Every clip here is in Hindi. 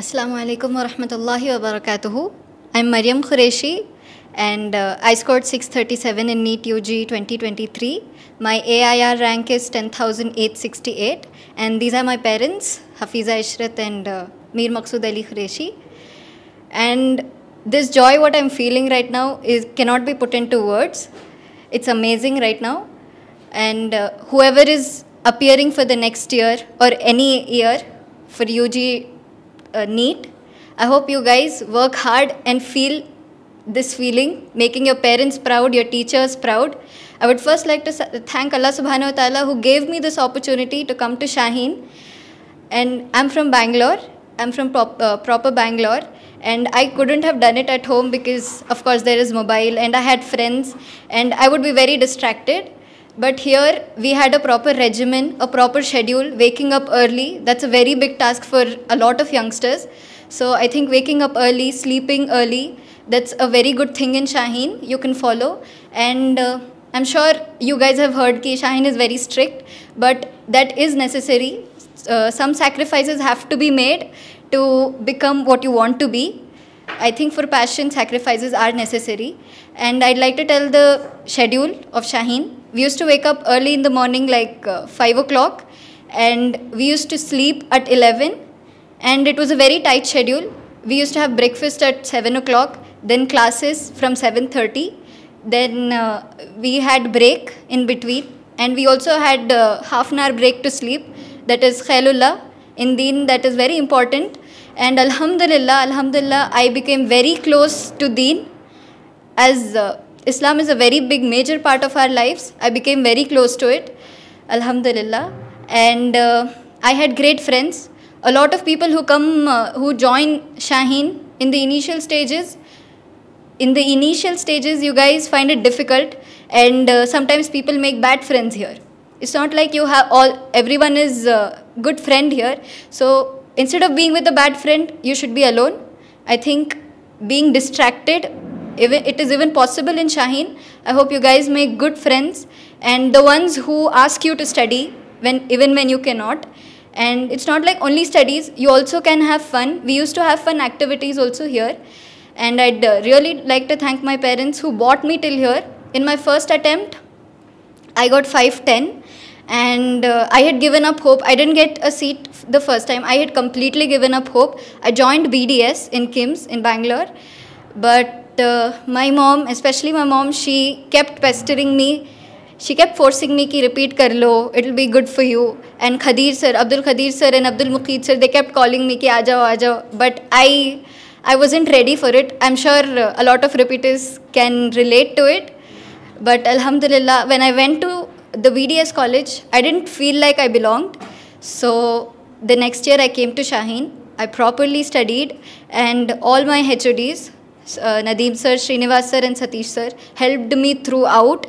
Assalamu alaikum wa rahmatullahi wa barakatuhu. I'm Mariam Qureshi and uh, I scored 637 in NEET UG 2023. My AIR rank is 10,868 and these are my parents, Hafiza Ishrat and uh, Mir Maqsood Ali Qureshi. And this joy what I'm feeling right now is cannot be put into words. It's amazing right now. And uh, whoever is appearing for the next year or any year for UG uh, neat. I hope you guys work hard and feel this feeling, making your parents proud, your teachers proud. I would first like to thank Allah subhanahu wa ta'ala who gave me this opportunity to come to Shaheen. And I'm from Bangalore. I'm from prop, uh, proper Bangalore. And I couldn't have done it at home because, of course, there is mobile and I had friends and I would be very distracted. But here we had a proper regimen, a proper schedule, waking up early. That's a very big task for a lot of youngsters. So I think waking up early, sleeping early, that's a very good thing in Shaheen. You can follow. And uh, I'm sure you guys have heard that Shaheen is very strict, but that is necessary. Uh, some sacrifices have to be made to become what you want to be. I think for passion, sacrifices are necessary. And I'd like to tell the schedule of Shaheen. We used to wake up early in the morning, like uh, 5 o'clock, and we used to sleep at 11. And it was a very tight schedule. We used to have breakfast at 7 o'clock, then classes from 7.30. Then uh, we had break in between. And we also had uh, half an hour break to sleep. That is Khailullah. In Deen, that is very important. And Alhamdulillah, Alhamdulillah, I became very close to Deen as uh, Islam is a very big major part of our lives. I became very close to it, Alhamdulillah. And uh, I had great friends. A lot of people who come, uh, who join Shaheen in the initial stages, in the initial stages, you guys find it difficult, and uh, sometimes people make bad friends here. It's not like you have all, everyone is a uh, good friend here. So instead of being with a bad friend, you should be alone. I think being distracted it is even possible in Shaheen. I hope you guys make good friends and the ones who ask you to study when even when you cannot. And it's not like only studies, you also can have fun. We used to have fun activities also here. And I'd uh, really like to thank my parents who bought me till here. In my first attempt, I got 510 and uh, I had given up hope. I didn't get a seat the first time. I had completely given up hope. I joined BDS in KIMS in Bangalore. But my mom, especially my mom, she kept pestering me. She kept forcing me to repeat karlo, it'll be good for you. And Khadir sir, Abdul Khadir sir and Abdul Muqeed sir, they kept calling me ki aja, aja. But I, I wasn't ready for it. I'm sure a lot of repeaters can relate to it. But Alhamdulillah, when I went to the VDS college, I didn't feel like I belonged. So the next year I came to Shaheen. I properly studied and all my HODs, uh, Nadeem sir, Srinivas sir and Satish sir helped me throughout.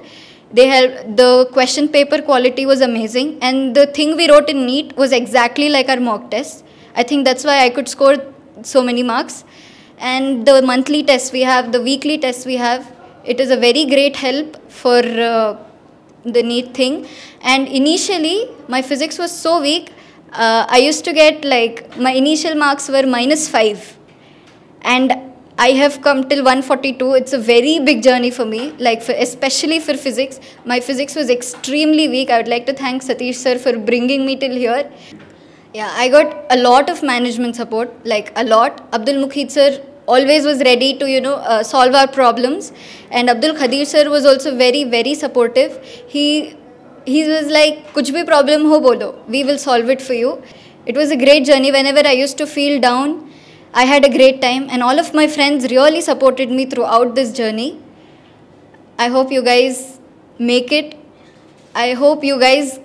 They helped, the question paper quality was amazing and the thing we wrote in NEET was exactly like our mock test. I think that's why I could score so many marks. And the monthly tests we have, the weekly tests we have, it is a very great help for uh, the NEET thing. And initially, my physics was so weak, uh, I used to get like, my initial marks were minus 5. And I have come till 142. It's a very big journey for me, like for, especially for physics. My physics was extremely weak. I would like to thank Satish sir for bringing me till here. Yeah, I got a lot of management support, like a lot. Abdul Mukhid sir always was ready to, you know, uh, solve our problems. And Abdul Khadir sir was also very, very supportive. He, he was like, kuch bhi problem ho bolo, we will solve it for you. It was a great journey. Whenever I used to feel down, I had a great time, and all of my friends really supported me throughout this journey. I hope you guys make it. I hope you guys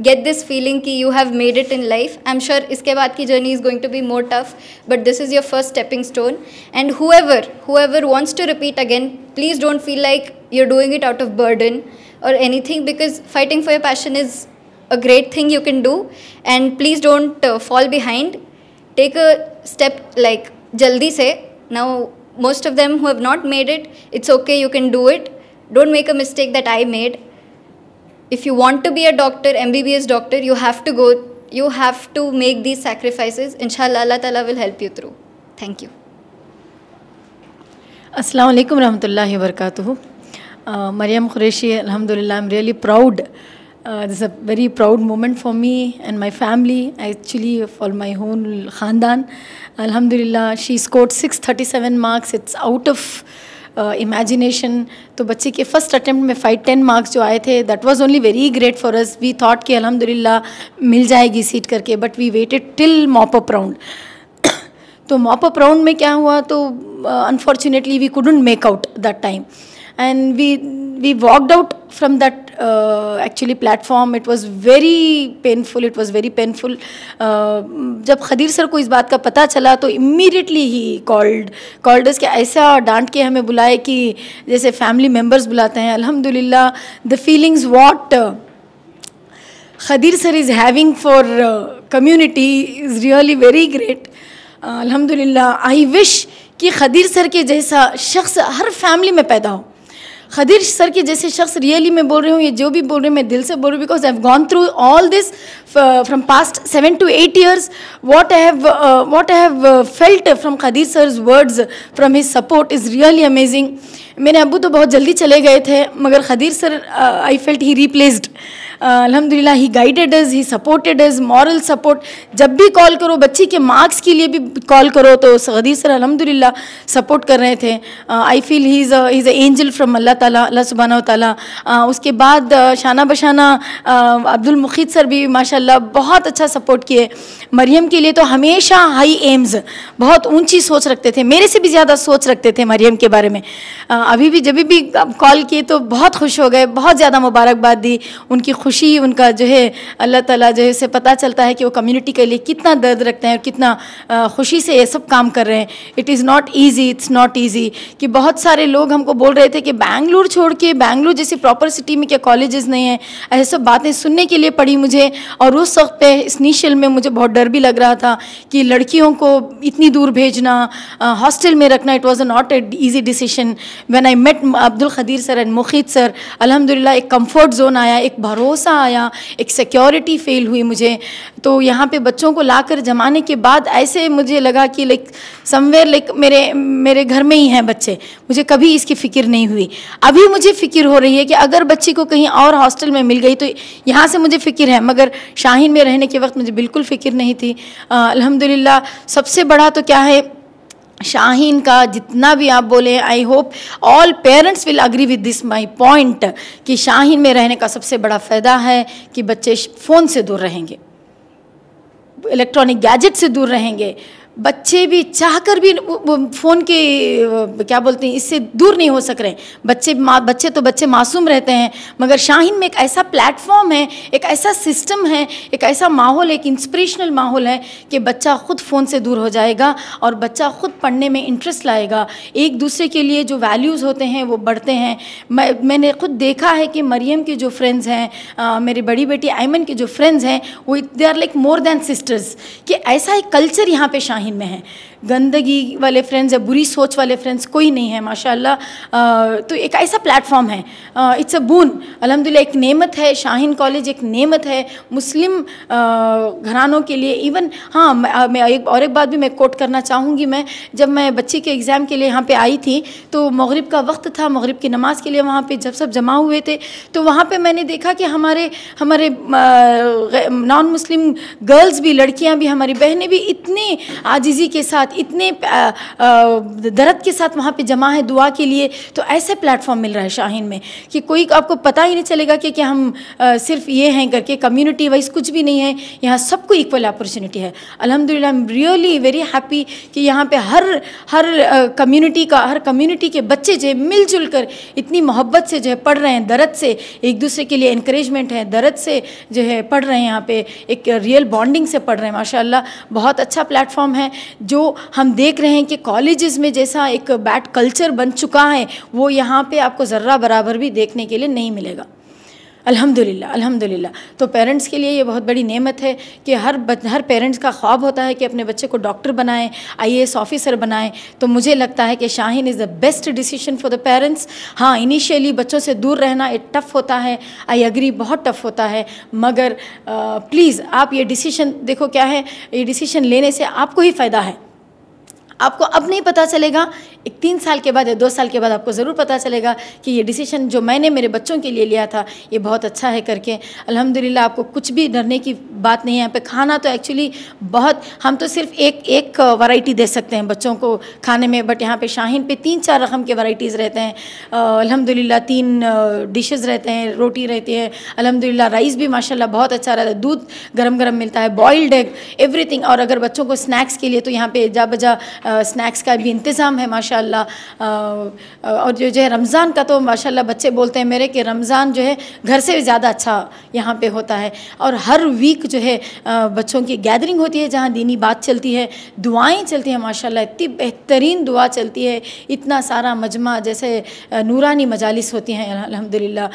get this feeling that you have made it in life. I'm sure iske baad ki journey is going to be more tough, but this is your first stepping stone. And whoever, whoever wants to repeat again, please don't feel like you're doing it out of burden or anything because fighting for your passion is a great thing you can do. And please don't uh, fall behind. Take a step like jaldi se. Now most of them who have not made it, it's okay. You can do it. Don't make a mistake that I made. If you want to be a doctor, MBBS doctor, you have to go. You have to make these sacrifices. Inshallah, Allah Taala will help you through. Thank you. Assalamu alaikum warahmatullahi wabarakatuh. Uh, Mariam Qureshi, Alhamdulillah, I'm really proud Uh, this is a very proud moment for me and my family, actually for my whole Khandan. Alhamdulillah, she scored 637 marks. It's out of imagination uh, तो बच्चे के फर्स्ट अटैम्प्ट में फाइव टेन मार्क्स जो आए थे that was only very great for us we thought कि अलहमदिल्ला मिल जाएगी सीट करके but we waited till mop up round तो मॉप अप राउंड में क्या हुआ तो unfortunately we couldn't make out that time and we we walked out from that uh, actually platform. It was very painful. It was very painful. Uh, जब खदीर सर को इस बात का पता चला तो immediately ही कॉल्ड called us के ऐसा डांट के हमें बुलाए कि जैसे फैमिली मेम्बर्स बुलाते हैं अल्हम्दुलिल्लाह the feelings what Khadeer sir is having for community is really very great अल्हम्दुलिल्लाह आई विश कि खदीर सर के जैसा शख्स हर फैमिली में पैदा हो खदीर सर के जैसे शख्स रियली मैं बोल रही हूँ ये जो भी बोल रही हूँ मैं दिल से बोल रही हूँ because I have gone through all this from past seven to eight years what I have what I have felt from Khadeer sir's words from his support is really amazing मेरे अबू तो बहुत जल्दी चले गए थे मगर Khadeer sir I felt he replaced अल्हम्दुलिल्लाह he guided is he supported is moral support जब भी कॉल करो बच्ची के मार्क्स के लिए भी कॉल करो तो गदीर सर अलहमदिल्ला सपोर्ट कर रहे थे I feel he is is angel from अल्लाह ताली अल्लाह सुबहाना ताली उसके बाद शाना बशाना अब्दुल मुखीद सर भी माशाल्लाह बहुत अच्छा सपोर्ट किए मरियम के लिए तो हमेशा हाई एम्स बहुत ऊंची सोच रखते थे मेरे से भी ज़्यादा सोच रखते थे मरियम के बारे में अभी भी जब भी कॉल किए तो बहुत खुश हो गए बहुत ज़्यादा मुबारकबाद दी उनकी खुश खुशी उनका जो है अल्लाह ताला जो है उसे पता चलता है कि वो कम्युनिटी के लिए कितना दर्द रखते हैं और कितना खुशी से ये सब काम कर रहे हैं it is not easy it's not easy कि बहुत सारे लोग हमको बोल रहे थे कि बैंगलोर छोड़ के बैंगलोर जैसी प्रॉपर सिटी में क्या कॉलेजेस नहीं है ऐसे सब बातें सुनने के लिए पड़ी मुझे और उस वक्त पे इस निशल में मुझे बहुत डर भी लग रहा था कि लड़कियों को इतनी दूर भेजना हॉस्टल में रखना it was not a easy decision when I met Abdul Khadeer sir and Mukheed sir अलहमदिल्ला एक कम्फर्ट जोन आया एक भरोसा गुस्सा आया एक सिक्योरिटी फ़ेल हुई मुझे तो यहाँ पे बच्चों को लाकर जमाने के बाद ऐसे मुझे लगा कि लाइक समवेयर लाइक मेरे मेरे घर में ही हैं बच्चे मुझे कभी इसकी फ़िक्र नहीं हुई अभी मुझे फ़िक्र हो रही है कि अगर बच्ची को कहीं और हॉस्टल में मिल गई तो यहाँ से मुझे फ़िक्र है मगर शाहीन में रहने के वक्त मुझे बिल्कुल फ़िक्र नहीं थी अलहमदिल्ला सबसे बड़ा तो क्या है शाहीन का जितना भी आप बोले I hope all parents will agree with this my point कि शाहीन में रहने का सबसे बड़ा फ़ायदा है कि बच्चे फ़ोन से दूर रहेंगे इलेक्ट्रॉनिक गैजेट से दूर रहेंगे बच्चे भी चाहकर भी फ़ोन के क्या बोलते हैं इससे दूर नहीं हो सक रहे हैं बच्चे बच्चे तो बच्चे मासूम रहते हैं मगर शाहीन में एक ऐसा प्लेटफॉर्म है एक ऐसा सिस्टम है एक ऐसा माहौल एक इंस्पिरेशनल माहौल है कि बच्चा ख़ुद फ़ोन से दूर हो जाएगा और बच्चा ख़ुद पढ़ने में इंटरेस्ट लाएगा एक दूसरे के लिए जो वैल्यूज़ होते हैं वो बढ़ते हैं मैं मैंने खुद देखा है कि मरियम के जो फ्रेंड्स हैं मेरी बड़ी बेटी आयमन के जो फ्रेंड्स हैं वो they are like more than sisters कि ऐसा एक कल्चर यहाँ पर शाहीन टाइम में हैं गंदगी वाले फ्रेंड्स या बुरी सोच वाले फ्रेंड्स कोई नहीं है माशाल्लाह तो एक ऐसा प्लेटफॉर्म है इट्स अ बून अलहमदिल्ला एक नेमत है शाहीन कॉलेज एक नेमत है मुस्लिम घरानों के लिए इवन हाँ मैं एक और एक बात भी मैं कोट करना चाहूँगी मैं जब मैं बच्ची के एग्ज़ाम के लिए यहाँ पर आई थी तो मग़रब का वक्त था मगरब की नमाज़ के लिए वहाँ पर जब सब जमा हुए थे तो वहाँ पर मैंने देखा कि हमारे हमारे नॉन मुस्लिम गर्ल्स भी लड़कियाँ भी हमारी बहनें भी इतनी आजिज़ी के साथ इतने दर्द के साथ वहाँ पे जमा है दुआ के लिए तो ऐसे प्लेटफॉर्म मिल रहा है शाहीन में कि कोई आपको पता ही नहीं चलेगा कि क्या हम आ, सिर्फ ये हैं करके कम्युनिटी वाइज कुछ भी नहीं है यहाँ सबको इक्वल अपॉर्चुनिटी है अलहमदिल्ला I am really very happy कि यहाँ पर हर हर कम्युनिटी का हर कम्युनिटी के बच्चे जो है मिलजुल कर इतनी मोहब्बत से जो है पढ़ रहे हैं दर्द से एक दूसरे के लिए इनक्रेजमेंट है दर्द से जो है पढ़ रहे हैं यहाँ पे एक रियल बॉन्डिंग से पढ़ रहे हैं माशाल्लाह बहुत अच्छा प्लेटफॉर्म है है जो हम देख रहे हैं कि कॉलेजेस में जैसा एक बैड कल्चर बन चुका है वो यहाँ पे आपको ज़र्रा बराबर भी देखने के लिए नहीं मिलेगा अल्हम्दुलिल्लाह अल्हम्दुलिल्लाह तो पेरेंट्स के लिए ये बहुत बड़ी नेमत है कि हर हर पेरेंट्स का ख्वाब होता है कि अपने बच्चे को डॉक्टर बनाएं एस ऑफिसर बनाएं तो मुझे लगता है कि Shaheen is the best decision for the parents हाँ इनिशियली बच्चों से दूर रहना एक टफ़ होता है आई अग्री बहुत टफ़ होता है मगर प्लीज़ आप ये डिसीशन देखो क्या है ये डिसीशन लेने से आपको ही फ़ायदा है आपको अब नहीं पता चलेगा एक तीन साल के बाद या दो साल के बाद आपको ज़रूर पता चलेगा कि ये डिसीशन जो मैंने मेरे बच्चों के लिए लिया था ये बहुत अच्छा है करके अल्हम्दुलिल्लाह आपको कुछ भी डरने की बात नहीं है यहाँ पे खाना तो एक्चुअली बहुत हम तो सिर्फ एक एक वैरायटी दे सकते हैं बच्चों को खाने में बट यहाँ पे शाहीन पे तीन चार रकम के वैरायटीज़ रहते हैं अलहमदिल्ला तीन डिशेज़ रहते हैं रोटी रहती है अलहमदिल्ला राइस भी माशा बहुत अच्छा रहता है दूध गर्म गर्म मिलता है बॉयल्ड एग एवरीथिंग और अगर बच्चों को स्नैक्स के लिए तो यहाँ पर जा बजा स्नैक्स का भी इंतज़ाम है माशाल्लाह और जो जो है रमज़ान का तो माशाल्लाह बच्चे बोलते हैं मेरे कि रमज़ान जो है घर से भी ज़्यादा अच्छा यहाँ पे होता है और हर वीक जो है बच्चों की गैदरिंग होती है जहाँ दीनी बात चलती है दुआएँ चलती हैं माशा इतनी बेहतरीन दुआ चलती है इतना सारा मजमा जैसे नूरानी मजालिस होती हैं अलहमदिल्ला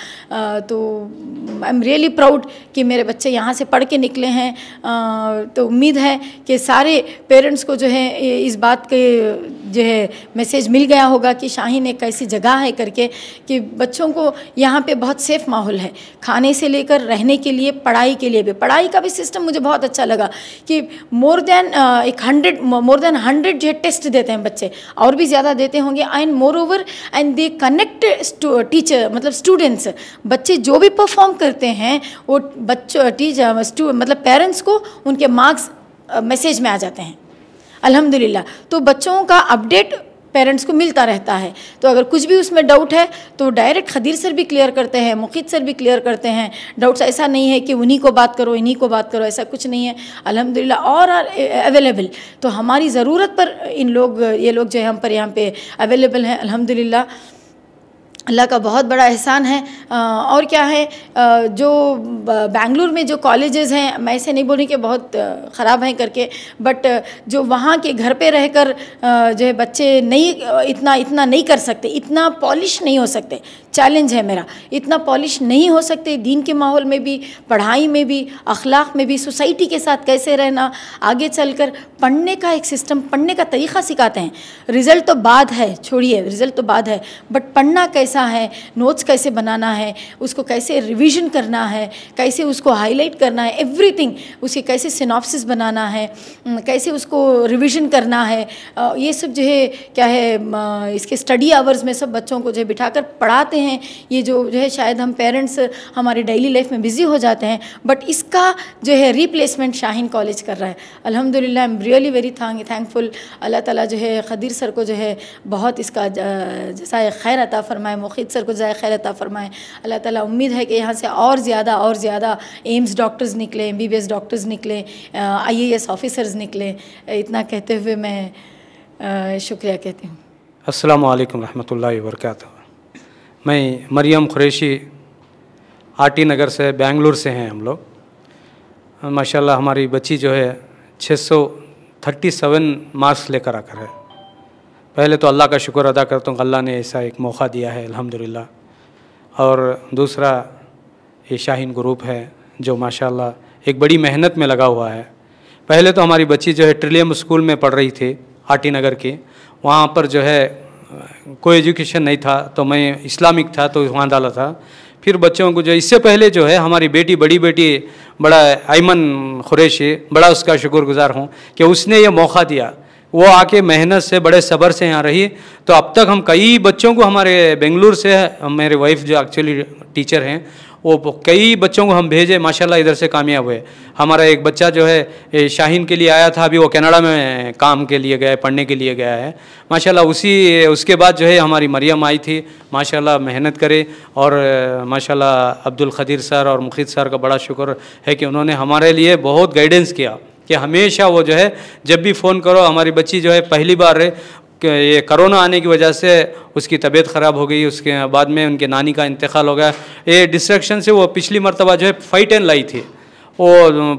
तो आई एम रियली प्राउड कि मेरे बच्चे यहाँ से पढ़ के निकले हैं तो उम्मीद है कि सारे पेरेंट्स को जो है इस बात आपके जो है मैसेज मिल गया होगा कि शाहीन एक ऐसी जगह है करके कि बच्चों को यहाँ पे बहुत सेफ़ माहौल है खाने से लेकर रहने के लिए पढ़ाई के लिए भी पढ़ाई का भी सिस्टम मुझे बहुत अच्छा लगा कि मोर देन एक हंड्रेड मोर देन हंड्रेड जो है टेस्ट देते हैं बच्चे और भी ज़्यादा देते होंगे and moreover and they connect teacher मतलब स्टूडेंट्स बच्चे जो भी परफॉर्म करते हैं वो बच्चों टीचर मतलब पेरेंट्स को उनके मार्क्स मैसेज में आ जाते हैं अल्हम्दुलिल्लाह तो बच्चों का अपडेट पेरेंट्स को मिलता रहता है तो अगर कुछ भी उसमें डाउट है तो डायरेक्ट खदीर सर भी क्लियर करते हैं मुखीद सर भी क्लियर करते हैं डाउट्स ऐसा नहीं है कि उन्हीं को बात करो इन्हीं को बात करो ऐसा कुछ नहीं है अल्हम्दुलिल्लाह और अवेलेबल तो हमारी ज़रूरत पर इन लोग ये लोग जो है हम पर यहाँ पे अवेलेबल हैं अलहमदिल्ला अल्लाह का बहुत बड़ा एहसान है और क्या है जो बेंगलुरु में जो कॉलेजेस हैं मैं ऐसे नहीं बोल रही कि बहुत ख़राब हैं करके बट जो वहाँ के घर पे रहकर जो है बच्चे नहीं इतना इतना नहीं कर सकते इतना पॉलिश नहीं हो सकते चैलेंज है मेरा इतना पॉलिश नहीं हो सकते दीन के माहौल में भी पढ़ाई में भी अखलाक में भी सोसाइटी के साथ कैसे रहना आगे चल कर पढ़ने का एक सिस्टम पढ़ने का तरीक़ा सिखाते हैं रिज़ल्ट तो बाद है छोड़िए रिज़ल्ट तो बाद है बट पढ़ना कैसे कैसा है नोट्स कैसे बनाना है उसको कैसे रिविजन करना है कैसे उसको हाईलाइट करना है एवरीथिंग उसके कैसे सिनॉप्सिस बनाना है कैसे उसको रिविजन करना है ये सब जो है क्या है इसके स्टडी आवर्स में सब बच्चों को जो है बिठाकर पढ़ाते हैं ये जो जो है शायद हम पेरेंट्स हमारे डेली लाइफ में बिज़ी हो जाते हैं बट इसका जो है रिप्लेसमेंट शाहीन कॉलेज कर रहा है अल्हम्दुलिल्लाह I am really very thank thankful अल्लाह ताला जो है खदीर सर को जो है बहुत इसका जैसा खैर अता फरमाए मुखीद सर को ज़ाय अता फ़रमाएँ अल्लाह ताला उम्मीद है कि यहाँ से और ज़्यादा और ज़्यादा एम्स डॉक्टर्स निकलें M B B S doctors निकलें आई ए एस ऑफिसर्स निकलें इतना कहते हुए मैं शुक्रिया कहती हूँ अस्सलाम वालेकुम रहमतुल्लाहि मैं मरियम आर आटी नगर से बेंगलुरु से हैं हम लोग माशाल्लाह हमारी बच्ची जो है 637 मार्क्स लेकर आकर है पहले तो अल्लाह का शुक्र अदा करता हूँ अल्लाह ने ऐसा एक मौका दिया है अल्हम्दुलिल्लाह और दूसरा ये शाहीन ग्रुप है जो माशाल्लाह एक बड़ी मेहनत में लगा हुआ है पहले तो हमारी बच्ची जो है ट्रिलियम स्कूल में पढ़ रही थी आटी नगर के वहाँ पर जो है कोई एजुकेशन नहीं था तो मैं इस्लामिक था तो वहाँ डाला था फिर बच्चों को जो इससे पहले जो है हमारी बेटी बड़ी बेटी बड़ा आयमन खुरेश बड़ा उसका शुक्रगुजार हूँ कि उसने ये मौका दिया वो आके मेहनत से बड़े सब्र से यहाँ रही तो अब तक हम कई बच्चों को हमारे बेंगलुर से मेरे वाइफ जो एक्चुअली टीचर हैं वो कई बच्चों को हम भेजे माशाल्लाह इधर से कामयाब हुए हमारा एक बच्चा जो है शाहीन के लिए आया था अभी वो कनाडा में काम के लिए गया है पढ़ने के लिए गया है माशाल्लाह उसी उसके बाद जो है हमारी मरियम आई थी माशाल्लाह मेहनत करे और माशाल्लाह अब्दुल खदीर सर और मुखीद सर का बड़ा शुक्र है कि उन्होंने हमारे लिए बहुत गाइडेंस किया कि हमेशा वो जो है जब भी फ़ोन करो हमारी बच्ची जो है पहली बार है ये करोना आने की वजह से उसकी तबीयत ख़राब हो गई उसके बाद में उनके नानी का इंतकाल हो गया ये डिस्ट्रक्शन से वो पिछली मरतबा जो है फाइट एंड लाई थी वो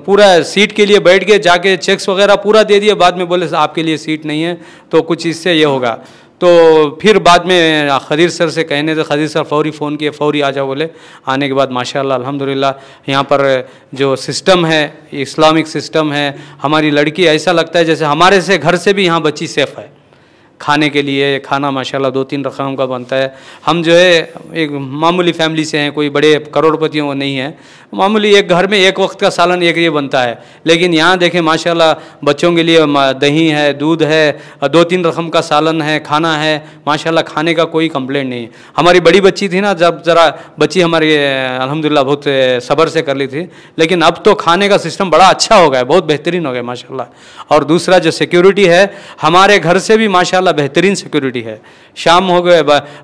पूरा सीट के लिए बैठ के जाके चेक्स वगैरह पूरा दे दिए बाद में बोले आपके लिए सीट नहीं है तो कुछ इससे ये होगा तो फिर बाद में खदीर सर से कहने तो खदीर सर फौरी फ़ोन किए फौरी आ जाओ बोले आने के बाद माशाल्लाह अल्हम्दुलिल्लाह यहाँ पर जो सिस्टम है इस्लामिक सिस्टम है हमारी लड़की ऐसा लगता है जैसे हमारे से घर से भी यहाँ बच्ची सेफ़ है खाने के लिए खाना माशाल्लाह दो तीन रकम का बनता है हम जो है एक मामूली फैमिली से हैं कोई बड़े करोड़पतियों नहीं है मामूली एक घर में एक वक्त का सालन एक ये बनता है लेकिन यहाँ देखें माशाल्लाह बच्चों के लिए दही है दूध है दो तीन रकम का सालन है खाना है माशाल्लाह खाने का कोई कंप्लेंट नहीं हमारी बड़ी बच्ची थी ना जब ज़रा बच्ची हमारी अलहमदिल्ला बहुत सब्र से कर ली थी लेकिन अब तो खाने का सिस्टम बड़ा अच्छा हो गया है बहुत बेहतरीन हो गया माशा और दूसरा जो सिक्योरिटी है हमारे घर से भी माशा माशाल्लाह बेहतरीन सिक्योरिटी है शाम हो गए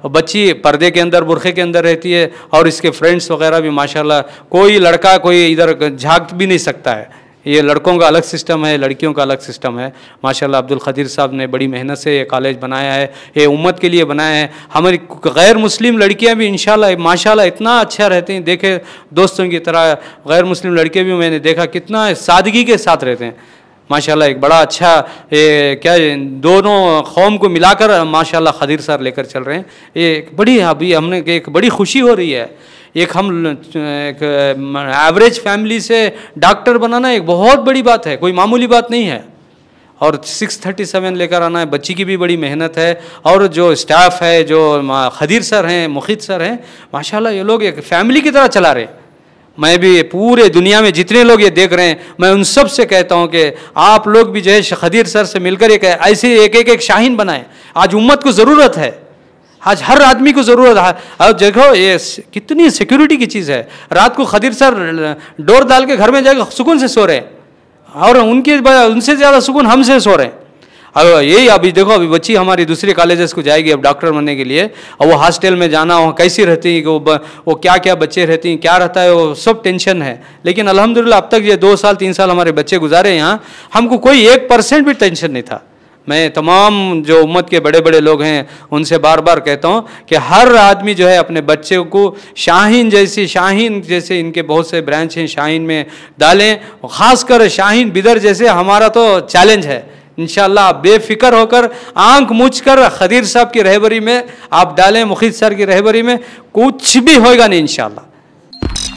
बच्ची पर्दे के अंदर बुरखे के अंदर रहती है और इसके फ्रेंड्स वगैरह भी माशाल्लाह कोई लड़का कोई इधर झाँक भी नहीं सकता है ये लड़कों का अलग सिस्टम है लड़कियों का अलग सिस्टम है माशाल्लाह अब्दुल खदीर साहब ने बड़ी मेहनत से ये कॉलेज बनाया है ये उम्मत के लिए बनाया है हमारी गैर मुस्लिम लड़कियां भी इन माशाल्लाह इतना अच्छा रहते हैं देखे दोस्तों की तरह गैर मुस्लिम लड़के भी मैंने देखा कितना सादगी के साथ रहते हैं माशाल्लाह एक बड़ा अच्छा ए, क्या दोनों कौम को मिलाकर माशाल्लाह खदीर सर लेकर चल रहे हैं ये एक बड़ी अभी हमने एक बड़ी खुशी हो रही है एक हम एक एवरेज फैमिली से डॉक्टर बनाना एक बहुत बड़ी बात है कोई मामूली बात नहीं है और 637 लेकर आना है बच्ची की भी बड़ी मेहनत है और जो स्टाफ है जो खदीर सर हैं मुखिद सर हैं माशाल्लाह ये लोग एक फैमिली की तरह चला रहे हैं मैं भी पूरे दुनिया में जितने लोग ये देख रहे हैं मैं उन सब से कहता हूँ कि आप लोग भी जो है खदीर सर से मिलकर एक ऐसे एक एक एक शाहीन बनाएं आज उम्मत को ज़रूरत है आज हर आदमी को ज़रूरत है अब देखो ये कितनी सिक्योरिटी की चीज़ है रात को खदीर सर डोर डाल के घर में जाकर सुकून से सो रहे हैं और उनके उनसे ज़्यादा सुकून हमसे सो रहे हैं अब यही अभी देखो अभी बच्ची हमारी दूसरे कॉलेजेस को जाएगी अब डॉक्टर बनने के लिए और वो हॉस्टल में जाना वहाँ कैसी रहती है कि वो वो क्या क्या बच्चे रहती हैं क्या रहता है वो सब टेंशन है लेकिन अलहमदिल्ला अब तक ये दो साल तीन साल हमारे बच्चे गुजारे यहाँ हमको कोई एक परसेंट भी टेंशन नहीं था मैं तमाम जो उम्मत के बड़े बड़े लोग हैं उनसे बार बार कहता हूँ कि हर आदमी जो है अपने बच्चे को शाहीन जैसी शाहीन जैसे इनके बहुत से ब्रांच हैं शाहीन में डालें ख़ासकर शाहीन बिदर जैसे हमारा तो चैलेंज है इन आप बेफिक्र होकर आंख मूछ कर खदीर साहब की रहबरी में आप डालें मुखीद सर की रहबरी में कुछ भी होएगा नहीं इन